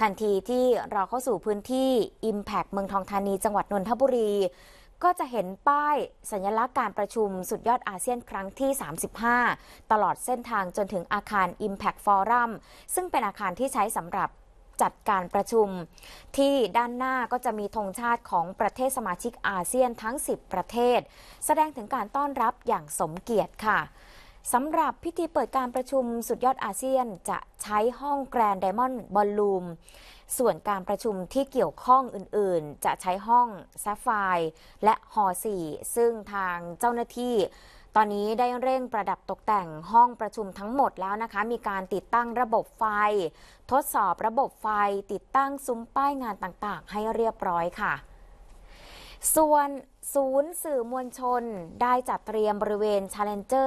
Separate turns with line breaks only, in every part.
ทันทีที่เราเข้าสู่พื้นที่ Impact เมืองทองธานีจังหวัดนนทบุรี ก็จะเห็นป้ายสัญลักษณ์การประชุมสุดยอดอาเซียนครั้งที่ 35 ตลอดเส้นทางจนถึงอาคาร Impact Forum ซึ่งเป็นอาคารที่ใช้สำหรับจัดการประชุม ที่ด้านหน้าก็จะมีธงชาติของประเทศสมาชิกอาเซียนทั้ง 10 ประเทศ แสดงถึงการต้อนรับอย่างสมเกียรติค่ะสำหรับพิธีเปิดการประชุมสุดยอดอาเซียนจะใช้ห้องแกรนด์ไดมอนด์บอลลูม ส่วนการประชุมที่เกี่ยวข้องอื่นๆ จะใช้ห้องแซฟไฟและฮอสี่ซึ่งทางเจ้าหน้าที่ ตอนนี้ได้เร่งประดับตกแต่งห้องประชุมทั้งหมดแล้วนะคะ มีการติดตั้งระบบไฟ ทดสอบระบบไฟ ติดตั้งซุ้มป้ายงานต่างๆ ให้เรียบร้อยค่ะส่วนศูนย์สื่อมวลชนได้จัดเตรียมบริเวณ Challenger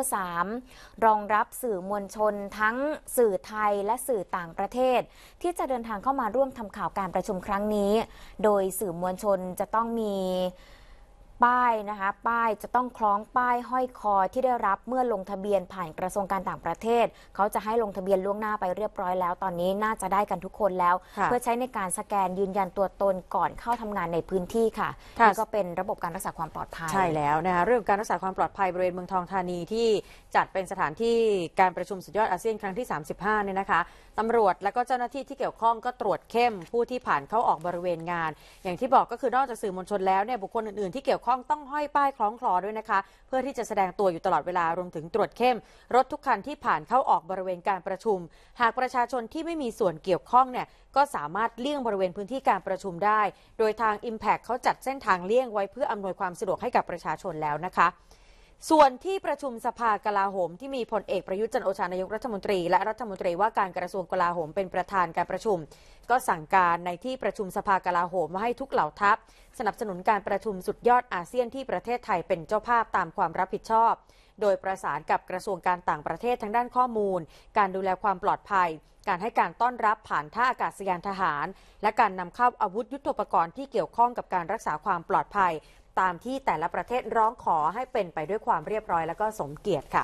3รองรับสื่อมวลชนทั้งสื่อไทยและสื่อต่างประเทศ ที่จะเดินทางเข้ามาร่วมทำข่าวการประชุมครั้งนี้ โดยสื่อมวลชนจะต้องมีป้ายนะคะป้ายจะต้องคล้องป้าย ห้อยคอที่ได้รับเมื่อลงทะเบียนผ่านกระทรวงการต่างประเทศเขาจะให้ลงทะเบียนล่วงหน้าไปเรียบร้อยแล้วตอนนี้น่าจะได้กันทุกคนแล้ว เพื่อใช้ในการสแกนยืนยันตัวตนก่อนเข้าทำงานในพื้นที่ค่ะนี่ก็เป็น
ระบบการรักษาความปลอดภัยใช่แล้วนะคะเรื่องการรักษาความปลอดภัยบริเวณเมืองทองธานีที่จัดเป็นสถานที่การประชุมสุดยอดอาเซียนครั้งที่35เนี่ยนะคะตำรวจและก็เจ้าหน้าที่ที่เกี่ยวข้องก็ตรวจเข้มผู้ที่ผ่านเข้าออกบริเวณงาน อย่างที่บอกก็คือนอกจากสื่อมวลชนแล้วเนี่ยบุคคลอื่นๆที่เกี่ยวข้อง้องต้องห้อยป้ายคล้องคลอด้วยนะคะเพื่อที่จะแสดงตัวอยู่ตลอดเวลารวมถึงตรวจเข้ม รถทุกคันที่ผ่านเข้าออกบริเวณการประชุม หากประชาชนที่ไม่มีส่วนเกี่ยวข้องเนี่ยก็สามารถเลี่ยงบริเวณพื้นที่การประชุมได้ โดยทาง Impact เขาจัดเส้นทางเลี่ยงไว้เพื่ออำนวยความสะดวกให้กับประชาชนแล้วนะคะส่วนที่ประชุมสภากลาโหมที่มีพลเอกประยุทธ์จันโอชานายกรัฐมนตรีและรัฐมนตรีว่าการกระทรวงกลาโหมเป็นประธานการประชุม ก็สั่งการในที่ประชุมสภากลาโหม ว่าให้ทุกเหล่าทัพ สนับสนุนการประชุมสุดยอดอาเซียนที่ประเทศไทยเป็นเจ้าภาพตามความรับผิดชอบ โดยประสานกับกระทรวงการต่างประเทศทั้งด้านข้อมูล การดูแลความปลอดภัย การให้การต้อนรับผ่านท่าอากาศยานทหาร และการนำเข้าอาวุธยุโทโธปกรณ์ที่เกี่ยวข้องกับการรักษาความปลอดภัยตามที่แต่ละประเทศร้องขอให้เป็นไปด้วยความเรียบร้อยและก็สมเกียรติค่ะ